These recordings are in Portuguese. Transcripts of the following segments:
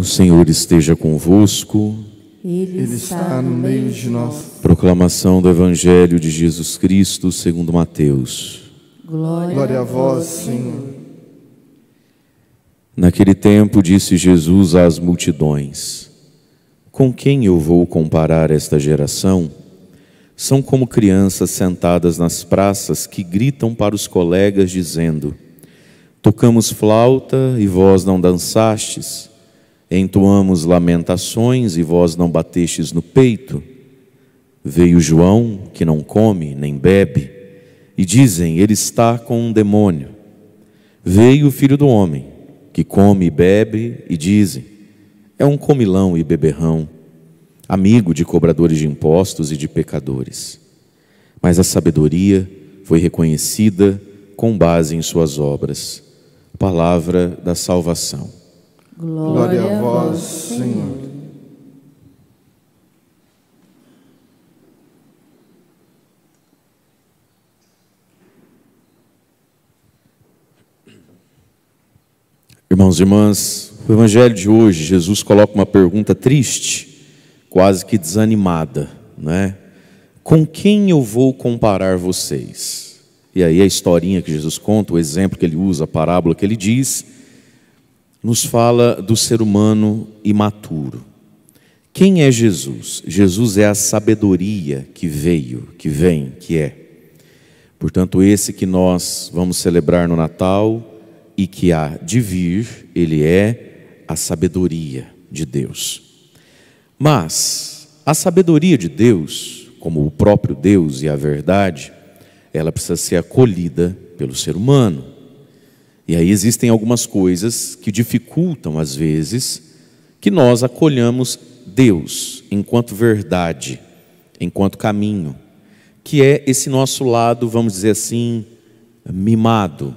O Senhor esteja convosco. Ele está no meio de nós. Proclamação do Evangelho de Jesus Cristo segundo Mateus. Glória, Glória a vós, Senhor. Naquele tempo disse Jesus às multidões: Com quem eu vou comparar esta geração? São como crianças sentadas nas praças que gritam para os colegas dizendo: Tocamos flauta e vós não dançastes entoamos lamentações e vós não batestes no peito. Veio João, que não come nem bebe, e dizem: Ele está com um demônio. Veio o filho do homem, que come e bebe, e dizem: É um comilão e beberrão, amigo de cobradores de impostos e de pecadores. Mas a sabedoria foi reconhecida com base em suas obras. Palavra da salvação. Glória, Glória a vós, Senhor. Irmãos e irmãs, o Evangelho de hoje, Jesus coloca uma pergunta triste, quase que desanimada, né? Com quem eu vou comparar vocês? E aí a historinha que Jesus conta, o exemplo que ele usa, a parábola que ele diz, nos fala do ser humano imaturo. Quem é Jesus? Jesus é a sabedoria que veio, que vem, que é. Portanto, esse que nós vamos celebrar no Natal e que há de vir, ele é a sabedoria de Deus. Mas a sabedoria de Deus, como o próprio Deus e a verdade, ela precisa ser acolhida pelo ser humano. E aí existem algumas coisas que dificultam, às vezes, que nós acolhamos Deus enquanto verdade, enquanto caminho, que é esse nosso lado, vamos dizer assim, mimado,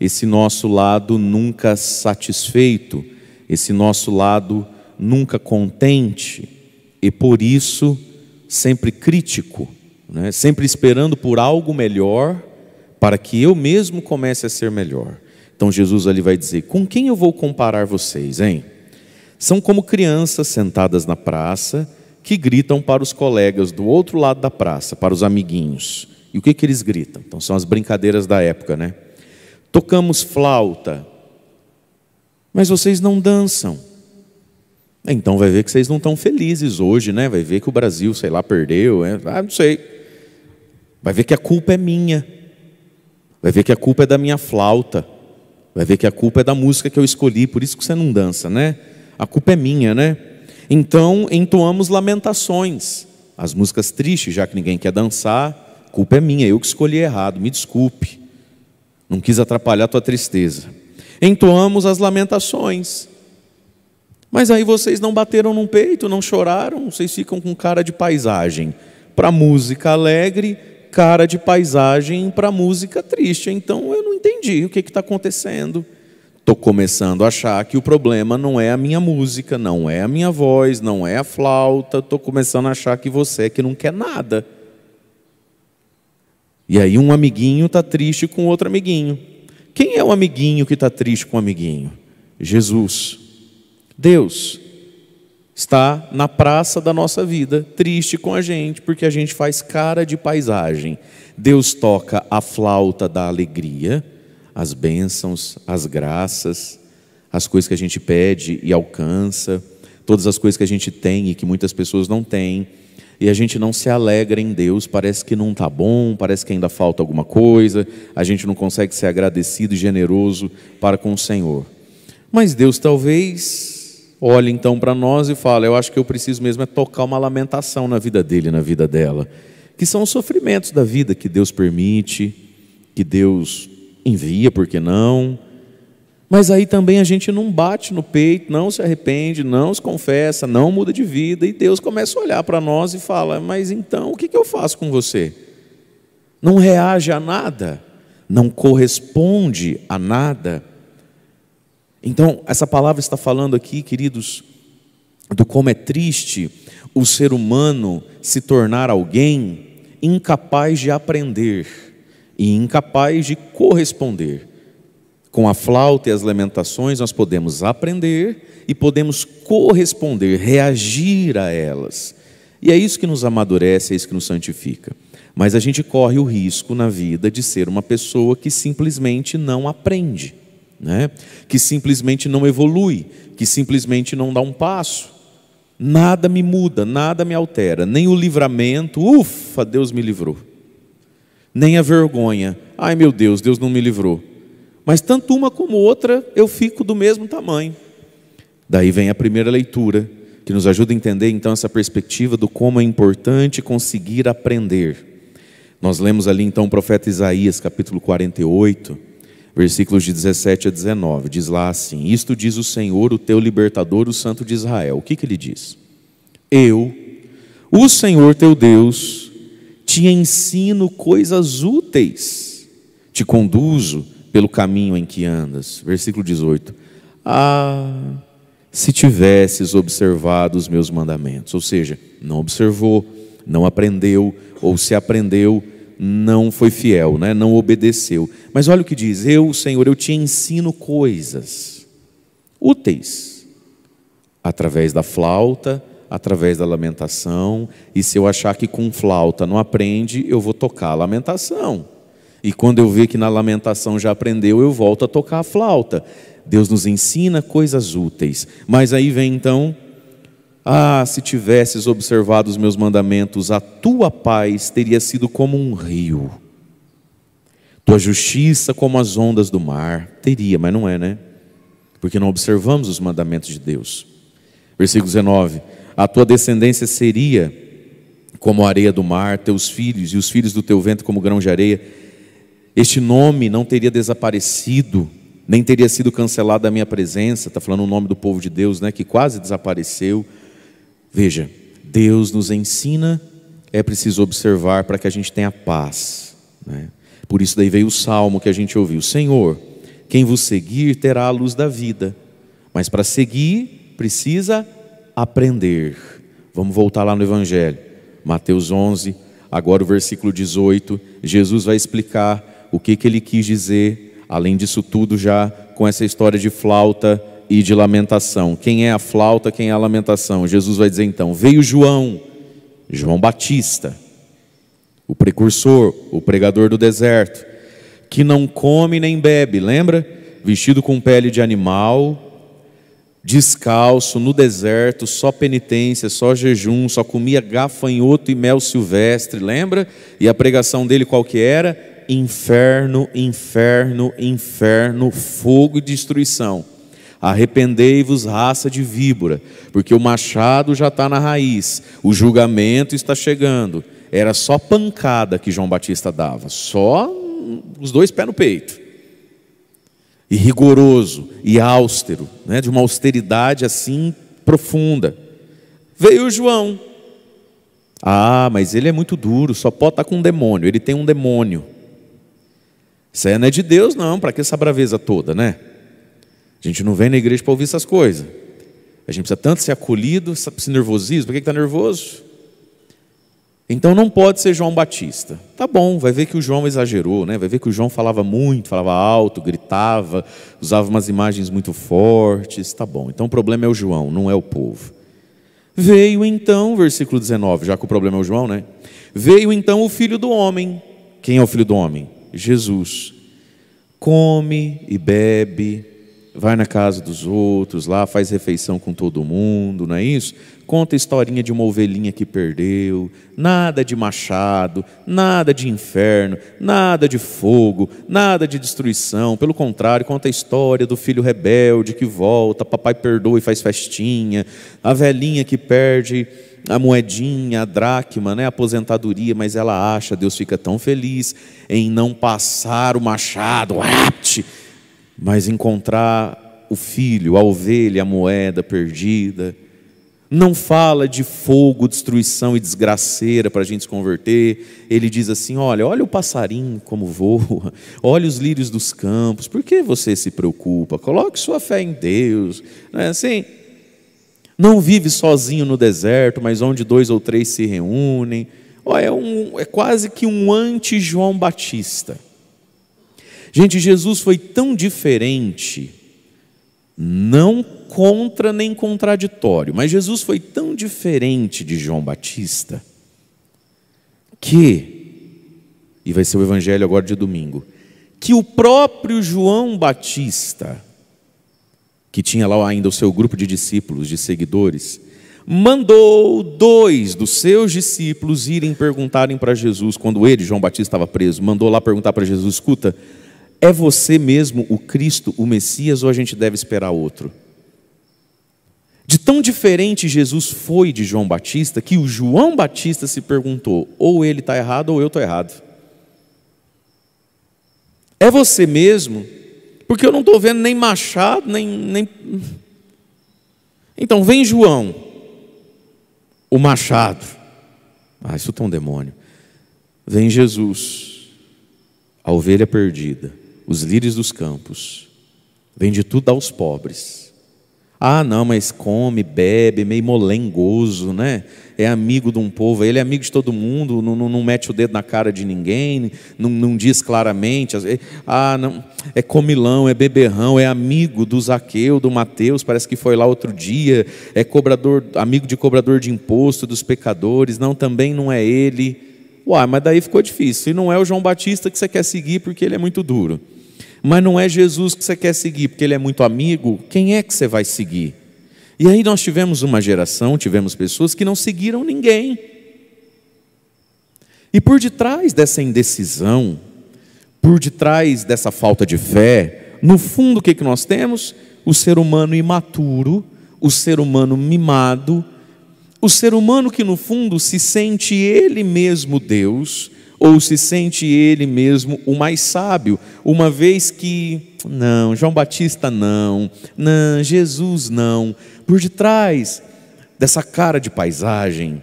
esse nosso lado nunca satisfeito, esse nosso lado nunca contente e por isso sempre crítico, né? sempre esperando por algo melhor para que eu mesmo comece a ser melhor. Então Jesus ali vai dizer: Com quem eu vou comparar vocês, hein? São como crianças sentadas na praça que gritam para os colegas do outro lado da praça, para os amiguinhos. E o que, que eles gritam? Então são as brincadeiras da época, né? Tocamos flauta, mas vocês não dançam. Então vai ver que vocês não estão felizes hoje, né? Vai ver que o Brasil, sei lá, perdeu, né? ah, não sei. Vai ver que a culpa é minha. Vai ver que a culpa é da minha flauta. Vai ver que a culpa é da música que eu escolhi, por isso que você não dança, né? A culpa é minha, né? Então entoamos lamentações, as músicas tristes, já que ninguém quer dançar, culpa é minha, eu que escolhi errado, me desculpe. Não quis atrapalhar tua tristeza. Entoamos as lamentações. Mas aí vocês não bateram no peito, não choraram, vocês ficam com cara de paisagem. Para música alegre, cara de paisagem para música triste. Então eu não entendi o que está acontecendo. Estou começando a achar que o problema não é a minha música, não é a minha voz, não é a flauta. Estou começando a achar que você é que não quer nada. E aí um amiguinho está triste com outro amiguinho. Quem é o amiguinho que está triste com o amiguinho? Jesus. Deus está na praça da nossa vida, triste com a gente, porque a gente faz cara de paisagem. Deus toca a flauta da alegria, as bênçãos, as graças, as coisas que a gente pede e alcança, todas as coisas que a gente tem e que muitas pessoas não têm, e a gente não se alegra em Deus, parece que não está bom, parece que ainda falta alguma coisa, a gente não consegue ser agradecido e generoso para com o Senhor. Mas Deus talvez olha então para nós e fala: Eu acho que eu preciso mesmo é tocar uma lamentação na vida dele, na vida dela, que são os sofrimentos da vida que Deus permite, que Deus envia, por que não? Mas aí também a gente não bate no peito, não se arrepende, não se confessa, não muda de vida, e Deus começa a olhar para nós e fala: Mas então o que eu faço com você? Não reage a nada, não corresponde a nada então, essa palavra está falando aqui, queridos, do como é triste o ser humano se tornar alguém incapaz de aprender e incapaz de corresponder. Com a flauta e as lamentações, nós podemos aprender e podemos corresponder, reagir a elas. E é isso que nos amadurece, é isso que nos santifica. Mas a gente corre o risco na vida de ser uma pessoa que simplesmente não aprende né? que simplesmente não evolui, que simplesmente não dá um passo. Nada me muda, nada me altera, nem o livramento, ufa, Deus me livrou, nem a vergonha, ai meu Deus, Deus não me livrou. Mas tanto uma como outra eu fico do mesmo tamanho. Daí vem a primeira leitura, que nos ajuda a entender então essa perspectiva do como é importante conseguir aprender. Nós lemos ali então o profeta Isaías, capítulo 48, versículos de 17 a 19. Diz lá assim: Isto diz o Senhor, o teu libertador, o Santo de Israel. O que, que ele diz? Eu, o Senhor teu Deus, te ensino coisas úteis, te conduzo pelo caminho em que andas. Versículo 18. Ah, se tivesses observado os meus mandamentos, ou seja, não observou, não aprendeu, ou se aprendeu, não foi fiel, né? não obedeceu. Mas olha o que diz: Eu, Senhor, eu te ensino coisas úteis, através da flauta, através da lamentação, e se eu achar que com flauta não aprende, eu vou tocar a lamentação. E quando eu ver que na lamentação já aprendeu, eu volto a tocar a flauta. Deus nos ensina coisas úteis. Mas aí vem então ah, se tivesses observado os meus mandamentos, a tua paz teria sido como um rio, tua justiça como as ondas do mar. Teria, mas não é, né? Porque não observamos os mandamentos de Deus. Versículo 19: A tua descendência seria como a areia do mar, teus filhos e os filhos do teu ventre como grão de areia. Este nome não teria desaparecido, nem teria sido cancelado da minha presença. Está falando o nome do povo de Deus, né? Que quase desapareceu Veja, Deus nos ensina, é preciso observar para que a gente tenha paz. Né? Por isso daí veio o salmo que a gente ouviu: Senhor, quem vos seguir terá a luz da vida, mas para seguir precisa aprender. Vamos voltar lá no Evangelho, Mateus 11, agora o versículo 18. Jesus vai explicar o que, que ele quis dizer, além disso tudo, já com essa história de flauta e de lamentação. Quem é a flauta, quem é a lamentação? Jesus vai dizer então: veio João, João Batista, o precursor, o pregador do deserto, que não come nem bebe, lembra? Vestido com pele de animal, descalço, no deserto, só penitência, só jejum, só comia gafanhoto e mel silvestre, lembra? E a pregação dele qual que era? Inferno, inferno, inferno, fogo e destruição. Arrependei-vos, raça de víbora, porque o machado já está na raiz, o julgamento está chegando. Era só pancada que João Batista dava, só os dois pés no peito. E rigoroso, e austero, né, de uma austeridade assim profunda. Veio João. Ah, mas ele é muito duro, só pode estar tá com um demônio, ele tem um demônio. Isso aí não é de Deus, não, para que essa braveza toda, né? A gente não vem na igreja para ouvir essas coisas. A gente precisa tanto ser acolhido, se nervosismo. Por que está nervoso? Então não pode ser João Batista. Tá bom, vai ver que o João exagerou, né? Vai ver que o João falava muito, falava alto, gritava, usava umas imagens muito fortes. Tá bom. Então o problema é o João, não é o povo. Veio então, versículo 19, já que o problema é o João, né? Veio então o filho do homem. Quem é o filho do homem? Jesus. Come e bebe, vai na casa dos outros, lá faz refeição com todo mundo, não é isso? Conta a historinha de uma ovelhinha que perdeu, nada de machado, nada de inferno, nada de fogo, nada de destruição. Pelo contrário, conta a história do filho rebelde que volta, papai perdoa e faz festinha, a velhinha que perde a moedinha, a dracma, né, a aposentadoria, mas ela acha, Deus fica tão feliz em não passar o machado, apte mas encontrar o filho, a ovelha, a moeda perdida. Não fala de fogo, destruição e desgraceira para a gente se converter. Ele diz assim: olha, olha o passarinho como voa, olha os lírios dos campos, por que você se preocupa? Coloque sua fé em Deus. Não é assim? Não vive sozinho no deserto, mas onde dois ou três se reúnem. Olha, é, um, é quase que um anti-João Batista. Gente, Jesus foi tão diferente, não contra nem contraditório, mas Jesus foi tão diferente de João Batista, que, e vai ser o evangelho agora de domingo, que o próprio João Batista, que tinha lá ainda o seu grupo de discípulos, de seguidores, mandou dois dos seus discípulos irem perguntarem para Jesus, quando ele, João Batista, estava preso, mandou lá perguntar para Jesus: escuta, é você mesmo o Cristo, o Messias, ou a gente deve esperar outro? De tão diferente Jesus foi de João Batista que o João Batista se perguntou: ou ele está errado ou eu estou errado. É você mesmo? Porque eu não estou vendo nem Machado, nem, nem. Então vem João, o Machado. Ah, isso está um demônio. Vem Jesus, a ovelha perdida os lírios dos campos, vende tudo aos pobres. Ah, não, mas come, bebe, meio molengoso, né? É amigo de um povo, ele é amigo de todo mundo, não, não, não mete o dedo na cara de ninguém, não, não diz claramente. Ah, não, é comilão, é beberrão, é amigo do Zaqueu, do Mateus, parece que foi lá outro dia, é cobrador, amigo de cobrador de imposto, dos pecadores. Não, também não é ele. Uai, mas daí ficou difícil. E não é o João Batista que você quer seguir porque ele é muito duro. Mas não é Jesus que você quer seguir porque ele é muito amigo. Quem é que você vai seguir? E aí nós tivemos uma geração, tivemos pessoas que não seguiram ninguém. E por detrás dessa indecisão, por detrás dessa falta de fé, no fundo o que, que nós temos? O ser humano imaturo, o ser humano mimado, o ser humano que, no fundo, se sente ele mesmo Deus, ou se sente ele mesmo o mais sábio, uma vez que, não, João Batista não, não, Jesus não, por detrás dessa cara de paisagem,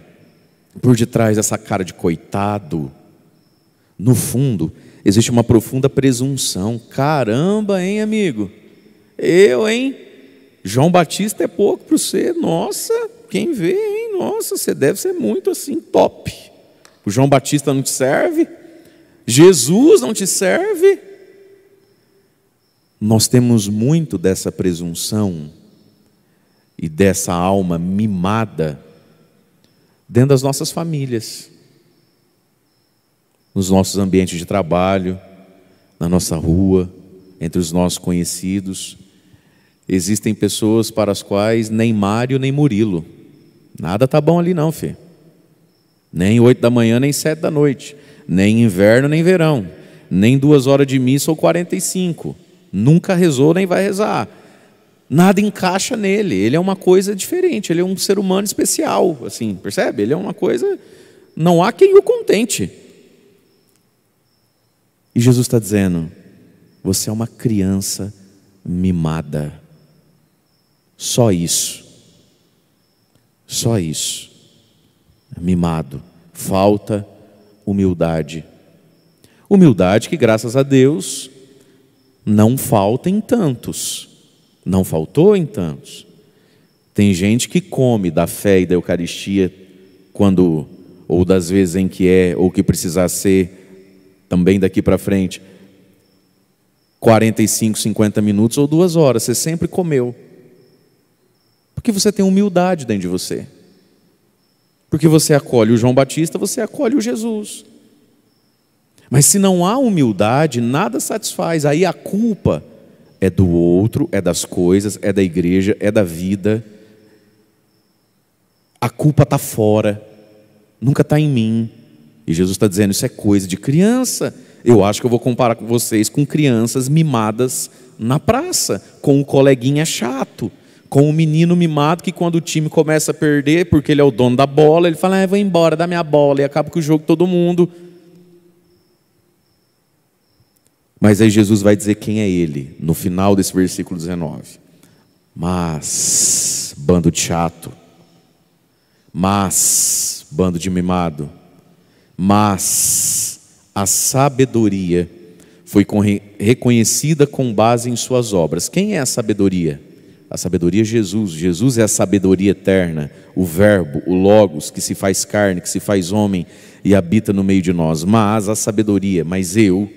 por detrás dessa cara de coitado, no fundo, existe uma profunda presunção. Caramba, hein, amigo? Eu, hein? João Batista é pouco para você. Nossa, quem vê, hein? Nossa, você deve ser muito assim, top. O João Batista não te serve, Jesus não te serve. Nós temos muito dessa presunção e dessa alma mimada dentro das nossas famílias, nos nossos ambientes de trabalho, na nossa rua, entre os nossos conhecidos. Existem pessoas para as quais nem Mário nem Murilo Nada tá bom ali não, filho. Nem oito da manhã, nem sete da noite. Nem inverno, nem verão. Nem duas horas de missa ou quarenta e cinco. Nunca rezou, nem vai rezar. Nada encaixa nele. Ele é uma coisa diferente. Ele é um ser humano especial, assim, percebe? Ele é uma coisa. Não há quem o contente. E Jesus está dizendo: você é uma criança mimada. Só isso. Só isso. Mimado. Falta humildade. Humildade que, graças a Deus, não falta em tantos. Não faltou em tantos. Tem gente que come da fé e da Eucaristia quando ou das vezes em que é ou que precisar ser também daqui para frente 45, 50 minutos ou duas horas, você sempre comeu. Porque você tem humildade dentro de você. Porque você acolhe o João Batista, você acolhe o Jesus. Mas se não há humildade, nada satisfaz. Aí a culpa é do outro, é das coisas, é da igreja, é da vida. A culpa está fora, nunca está em mim. E Jesus está dizendo: isso é coisa de criança. Eu acho que eu vou comparar com vocês com crianças mimadas na praça, com um coleguinha chato com um menino mimado que quando o time começa a perder, porque ele é o dono da bola, ele fala, ah, vou embora, dá minha bola, e acaba com o jogo todo mundo. Mas aí Jesus vai dizer quem é ele, no final desse versículo 19. Mas, bando de chato, mas, bando de mimado, mas a sabedoria foi reconhecida com base em suas obras. Quem é a sabedoria? A sabedoria é Jesus. Jesus é a sabedoria eterna, o Verbo, o Logos, que se faz carne, que se faz homem e habita no meio de nós. Mas a sabedoria, mas eu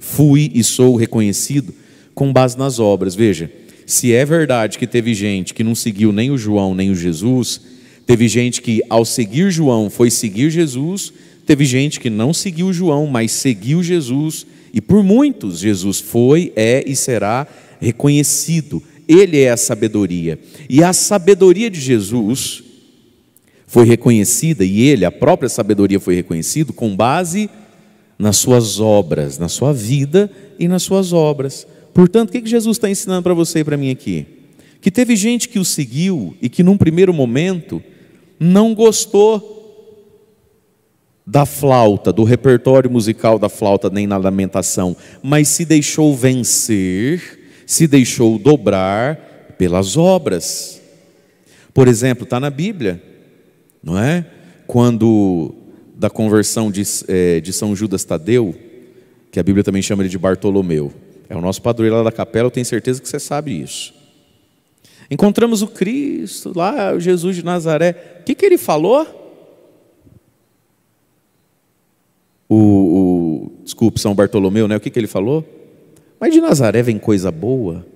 fui e sou reconhecido com base nas obras. Veja, se é verdade que teve gente que não seguiu nem o João nem o Jesus, teve gente que ao seguir João foi seguir Jesus, teve gente que não seguiu João, mas seguiu Jesus, e por muitos Jesus foi, é e será reconhecido ele é a sabedoria. E a sabedoria de Jesus foi reconhecida, e ele, a própria sabedoria foi reconhecido com base nas suas obras, na sua vida e nas suas obras. Portanto, o que Jesus está ensinando para você e para mim aqui? Que teve gente que o seguiu e que, num primeiro momento, não gostou da flauta, do repertório musical da flauta, nem na lamentação, mas se deixou vencer se deixou dobrar pelas obras. Por exemplo, está na Bíblia, não é? Quando da conversão de, é, de São Judas Tadeu, que a Bíblia também chama ele de Bartolomeu, é o nosso padroeiro lá da capela, eu tenho certeza que você sabe isso. Encontramos o Cristo lá, o Jesus de Nazaré. O que, que ele falou? O, o, desculpe, São Bartolomeu, né? O que, que ele falou? Mas de Nazaré vem coisa boa?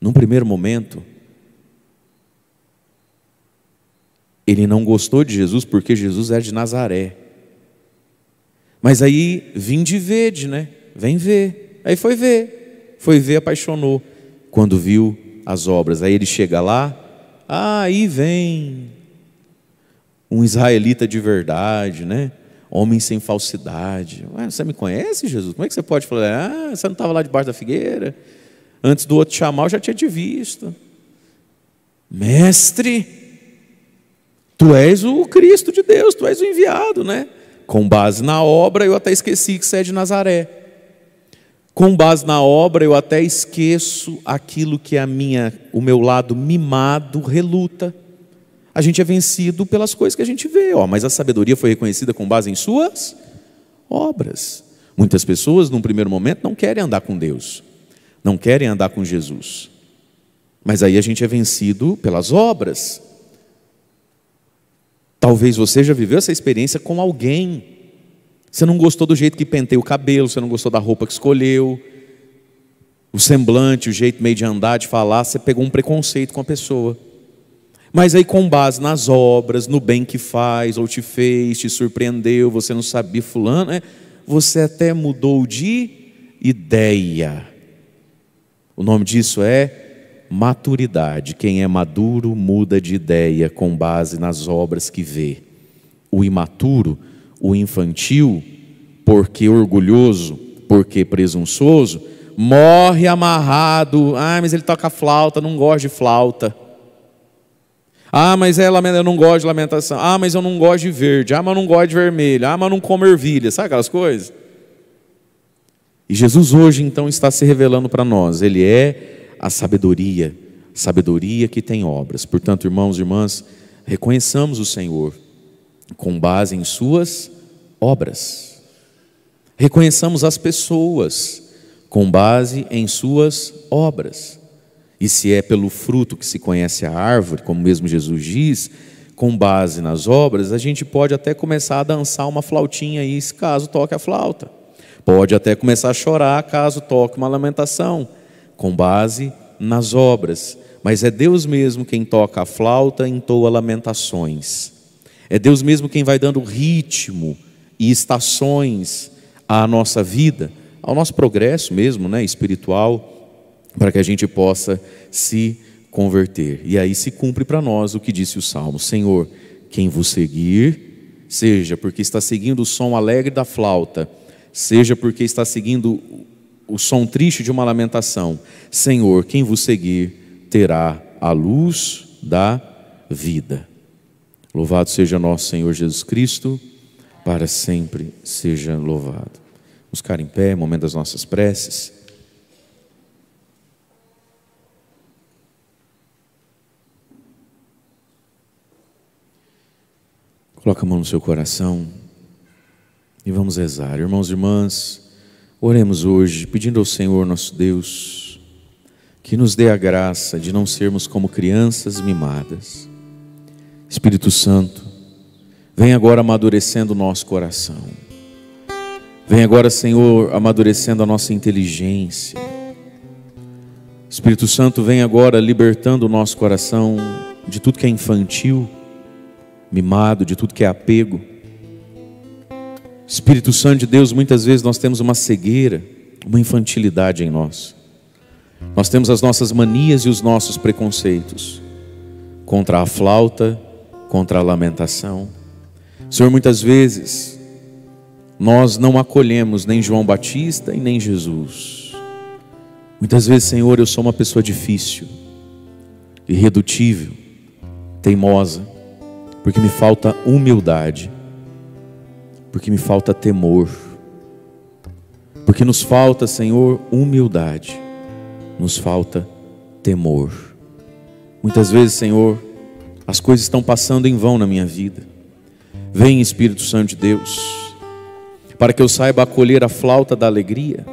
Num primeiro momento, ele não gostou de Jesus porque Jesus é de Nazaré. Mas aí vim de verde, né? Vem ver. Aí foi ver. Foi ver, apaixonou. Quando viu as obras. Aí ele chega lá, ah, aí vem um israelita de verdade, né? homem sem falsidade. Ué, você me conhece, Jesus? Como é que você pode falar? Ah, você não estava lá debaixo da figueira? Antes do outro chamar, eu já tinha te visto. Mestre, tu és o Cristo de Deus, tu és o enviado, né? Com base na obra, eu até esqueci que você é de Nazaré. Com base na obra, eu até esqueço aquilo que é a minha, o meu lado mimado reluta. A gente é vencido pelas coisas que a gente vê, ó, mas a sabedoria foi reconhecida com base em suas obras. Muitas pessoas, num primeiro momento, não querem andar com Deus, não querem andar com Jesus. Mas aí a gente é vencido pelas obras. Talvez você já viveu essa experiência com alguém. Você não gostou do jeito que pentei o cabelo, você não gostou da roupa que escolheu, o semblante, o jeito meio de andar, de falar, você pegou um preconceito com a pessoa. Mas aí, com base nas obras, no bem que faz, ou te fez, te surpreendeu, você não sabia, fulano, né? você até mudou de ideia. O nome disso é maturidade. Quem é maduro muda de ideia com base nas obras que vê. O imaturo, o infantil, porque orgulhoso, porque presunçoso, morre amarrado. Ah, mas ele toca flauta, não gosta de flauta. Ah, mas é, eu não gosto de lamentação. Ah, mas eu não gosto de verde. Ah, mas eu não gosto de vermelho. Ah, mas eu não como ervilha. Sabe aquelas coisas? E Jesus hoje então está se revelando para nós. Ele é a sabedoria, sabedoria que tem obras. Portanto, irmãos e irmãs, reconheçamos o Senhor com base em suas obras. Reconheçamos as pessoas com base em suas obras. E se é pelo fruto que se conhece a árvore, como mesmo Jesus diz, com base nas obras, a gente pode até começar a dançar uma flautinha aí, caso toque a flauta. Pode até começar a chorar caso toque uma lamentação, com base nas obras. Mas é Deus mesmo quem toca a flauta e entoa lamentações. É Deus mesmo quem vai dando ritmo e estações à nossa vida, ao nosso progresso mesmo, né, espiritual para que a gente possa se converter. E aí se cumpre para nós o que disse o Salmo: Senhor, quem vos seguir, seja porque está seguindo o som alegre da flauta, seja porque está seguindo o som triste de uma lamentação. Senhor, quem vos seguir terá a luz da vida. Louvado seja nosso Senhor Jesus Cristo, para sempre seja louvado. Vamos ficar em pé, momento das nossas preces. Coloque a mão no seu coração e vamos rezar. Irmãos e irmãs, oremos hoje pedindo ao Senhor nosso Deus que nos dê a graça de não sermos como crianças mimadas. Espírito Santo, vem agora amadurecendo o nosso coração. Vem agora, Senhor, amadurecendo a nossa inteligência. Espírito Santo, vem agora libertando o nosso coração de tudo que é infantil mimado, de tudo que é apego. Espírito Santo de Deus, muitas vezes nós temos uma cegueira, uma infantilidade em nós. Nós temos as nossas manias e os nossos preconceitos contra a flauta, contra a lamentação. Senhor, muitas vezes nós não acolhemos nem João Batista e nem Jesus. Muitas vezes, Senhor, eu sou uma pessoa difícil, irredutível, teimosa porque me falta humildade, porque me falta temor, porque nos falta, Senhor, humildade, nos falta temor. Muitas vezes, Senhor, as coisas estão passando em vão na minha vida. Vem, Espírito Santo de Deus, para que eu saiba acolher a flauta da alegria,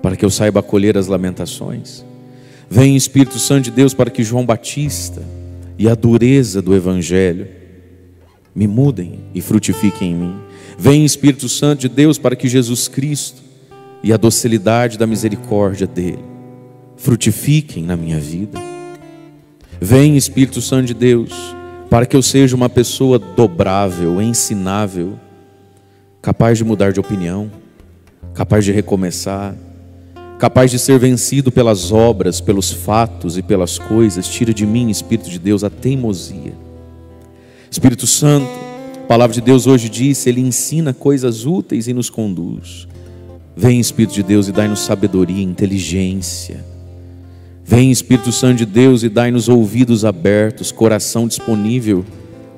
para que eu saiba acolher as lamentações. Vem, Espírito Santo de Deus, para que João Batista e a dureza do Evangelho me mudem e frutifiquem em mim. Vem Espírito Santo de Deus para que Jesus Cristo e a docilidade da misericórdia dele frutifiquem na minha vida. Vem Espírito Santo de Deus para que eu seja uma pessoa dobrável, ensinável, capaz de mudar de opinião, capaz de recomeçar, capaz de ser vencido pelas obras, pelos fatos e pelas coisas. Tira de mim, Espírito de Deus, a teimosia Espírito Santo, a palavra de Deus hoje diz, ele ensina coisas úteis e nos conduz. Vem Espírito de Deus e dai-nos sabedoria, inteligência. Vem Espírito Santo de Deus e dai-nos ouvidos abertos, coração disponível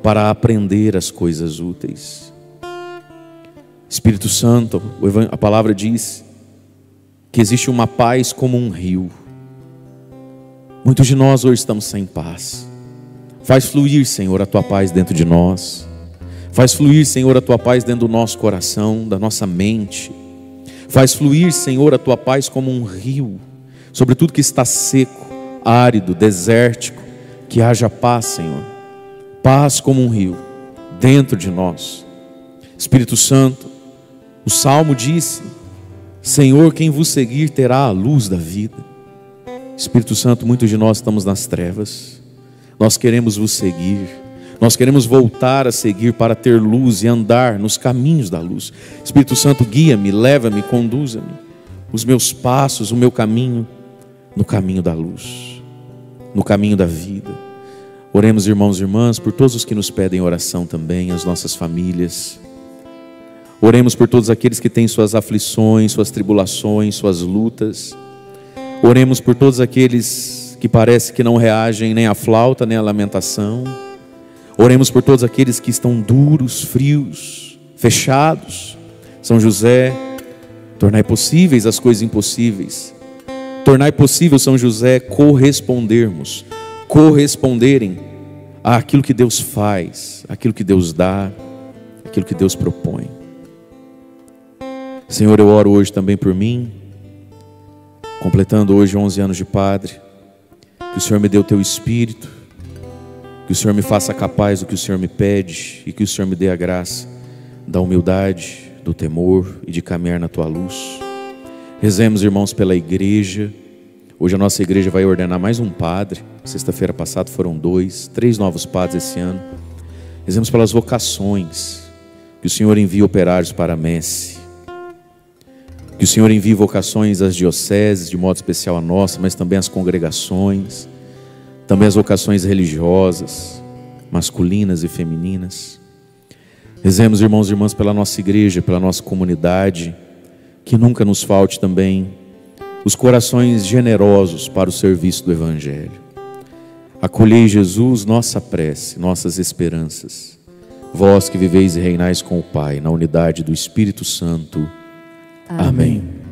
para aprender as coisas úteis. Espírito Santo, a palavra diz que existe uma paz como um rio. Muitos de nós hoje estamos sem paz. Faz fluir, Senhor, a tua paz dentro de nós. Faz fluir, Senhor, a tua paz dentro do nosso coração, da nossa mente. Faz fluir, Senhor, a tua paz como um rio, sobre tudo que está seco, árido, desértico. Que haja paz, Senhor. Paz como um rio dentro de nós. Espírito Santo, o salmo disse: Senhor, quem vos seguir terá a luz da vida. Espírito Santo, muitos de nós estamos nas trevas. Nós queremos vos seguir. Nós queremos voltar a seguir para ter luz e andar nos caminhos da luz. Espírito Santo, guia-me, leva-me, conduza-me. Os meus passos, o meu caminho, no caminho da luz, no caminho da vida. Oremos, irmãos e irmãs, por todos os que nos pedem oração também, as nossas famílias. Oremos por todos aqueles que têm suas aflições, suas tribulações, suas lutas. Oremos por todos aqueles que parece que não reagem nem à flauta, nem à lamentação. Oremos por todos aqueles que estão duros, frios, fechados. São José, tornai possíveis as coisas impossíveis. Tornai possível, São José, correspondermos, corresponderem àquilo que Deus faz, àquilo que Deus dá, àquilo que Deus propõe. Senhor, eu oro hoje também por mim, completando hoje 11 anos de padre. Que o Senhor me dê o teu espírito, que o Senhor me faça capaz do que o Senhor me pede e que o Senhor me dê a graça da humildade, do temor e de caminhar na tua luz. Rezemos, irmãos, pela igreja. Hoje a nossa igreja vai ordenar mais um padre. Sexta-feira passada foram dois, três novos padres esse ano. Rezemos pelas vocações que o Senhor envia operários para a messe que o Senhor envie vocações às dioceses, de modo especial a nossa, mas também às congregações, também às vocações religiosas, masculinas e femininas. Rezemos, irmãos e irmãs, pela nossa igreja, pela nossa comunidade, que nunca nos falte também os corações generosos para o serviço do Evangelho. Acolhei, Jesus, nossa prece, nossas esperanças. Vós que viveis e reinais com o Pai, na unidade do Espírito Santo. Amém. Amém.